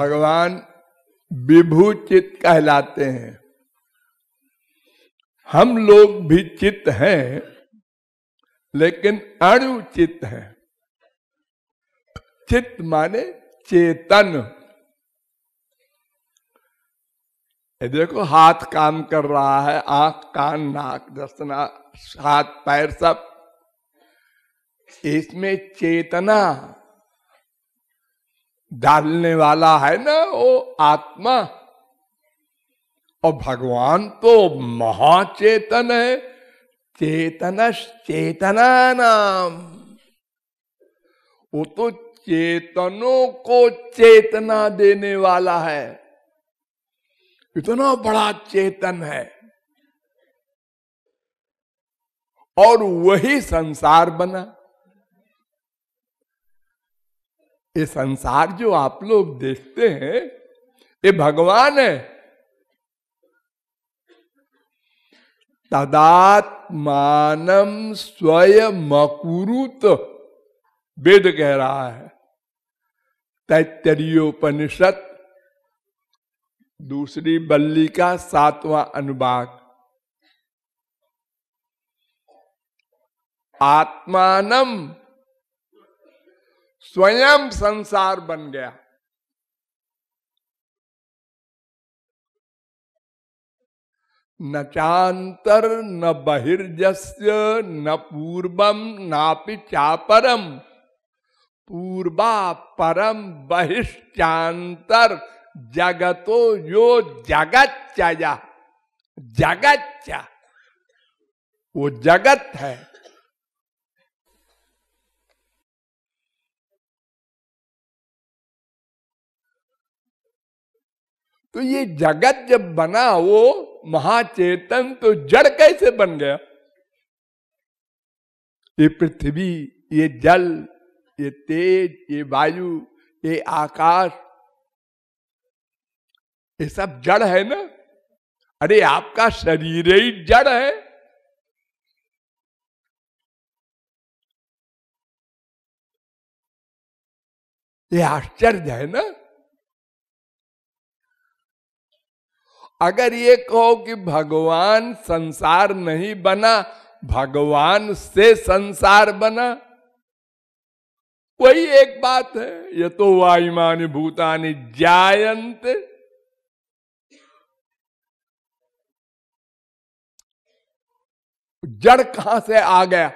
भगवान विभूचित कहलाते हैं हम लोग भी चित्त हैं लेकिन अणुचित हैं है चित्त माने चेतन देखो हाथ काम कर रहा है आंख कान नाक दसना हाथ पैर सब इसमें चेतना डालने वाला है ना वो आत्मा और भगवान तो महाचेतन है चेतन चेतना नाम वो तो चेतनों को चेतना देने वाला है इतना बड़ा चेतन है और वही संसार बना ये संसार जो आप लोग देखते हैं ये भगवान है तदात्मानम स्वयं अकुरुत वेद कह रहा है तैतरीयोपनिषद दूसरी बल्ली का सातवां अनुभाग आत्मानम स्वयं संसार बन गया न चांतर न बहिर्जस् न पूर्वम नापि चापरम पूर्वा परम बहिश्चांतर जगतो यो जगत जगत वो जगत है तो ये जगत जब बना वो महाचेतन तो जड़ कैसे बन गया ये पृथ्वी ये जल ये तेज ये वायु ये आकाश ये सब जड़ है ना अरे आपका शरीर ही जड़ है ये आश्चर्य है ना अगर ये कहो कि भगवान संसार नहीं बना भगवान से संसार बना वही एक बात है ये तो वायुमानी भूतानी जायंत जड़ कहां से आ गया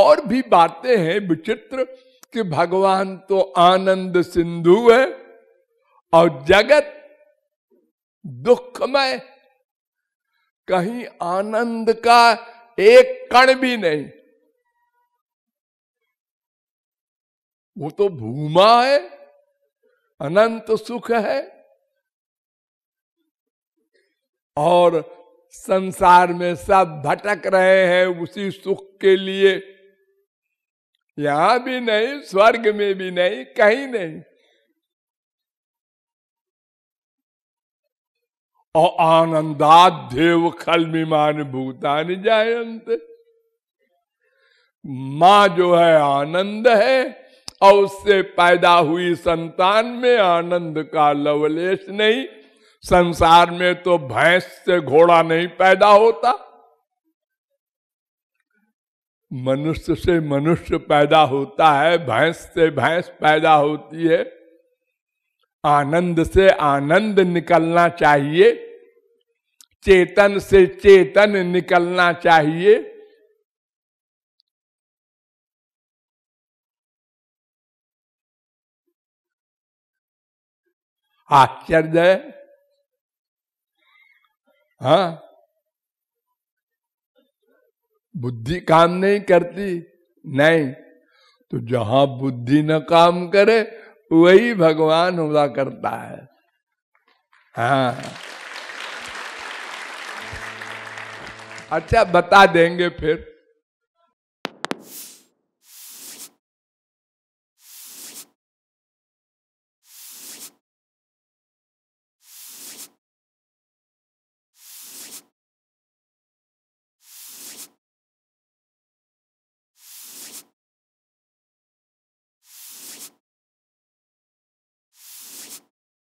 और भी बातें हैं विचित्र कि भगवान तो आनंद सिंधु है और जगत दुखमय कहीं आनंद का एक कण भी नहीं वो तो भूमा है अनंत सुख है और संसार में सब भटक रहे हैं उसी सुख के लिए यहां भी नहीं स्वर्ग में भी नहीं कहीं नहीं और देव खल विमान भूतान जायंत मां जो है आनंद है और उससे पैदा हुई संतान में आनंद का लवलेश नहीं संसार में तो भैंस से घोड़ा नहीं पैदा होता मनुष्य से मनुष्य पैदा होता है भैंस से भैंस पैदा होती है आनंद से आनंद निकलना चाहिए चेतन से चेतन निकलना चाहिए आश्चर्य हाँ बुद्धि काम नहीं करती नहीं तो जहां बुद्धि न काम करे वही भगवान हुआ करता है हाँ अच्छा बता देंगे फिर